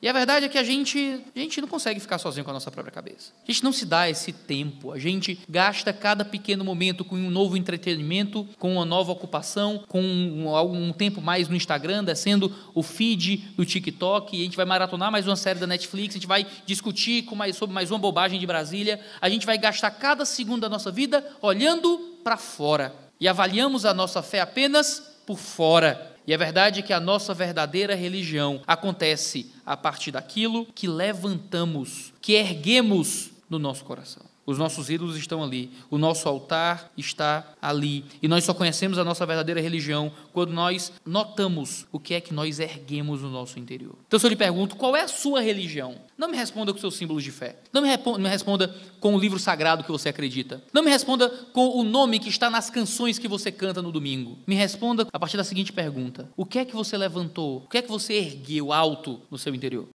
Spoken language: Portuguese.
E a verdade é que a gente, a gente não consegue ficar sozinho com a nossa própria cabeça. A gente não se dá esse tempo. A gente gasta cada pequeno momento com um novo entretenimento, com uma nova ocupação, com um, um tempo mais no Instagram, descendo o feed do TikTok. E a gente vai maratonar mais uma série da Netflix. A gente vai discutir com mais, sobre mais uma bobagem de Brasília. A gente vai gastar cada segundo da nossa vida olhando para fora. E avaliamos a nossa fé apenas por fora. E a é verdade é que a nossa verdadeira religião acontece a partir daquilo que levantamos, que erguemos no nosso coração. Os nossos ídolos estão ali, o nosso altar está ali. E nós só conhecemos a nossa verdadeira religião quando nós notamos o que é que nós erguemos no nosso interior. Então, se eu lhe pergunto, qual é a sua religião? Não me responda com seus símbolos de fé. Não me, me responda com o livro sagrado que você acredita. Não me responda com o nome que está nas canções que você canta no domingo. Me responda a partir da seguinte pergunta: O que é que você levantou? O que é que você ergueu alto no seu interior?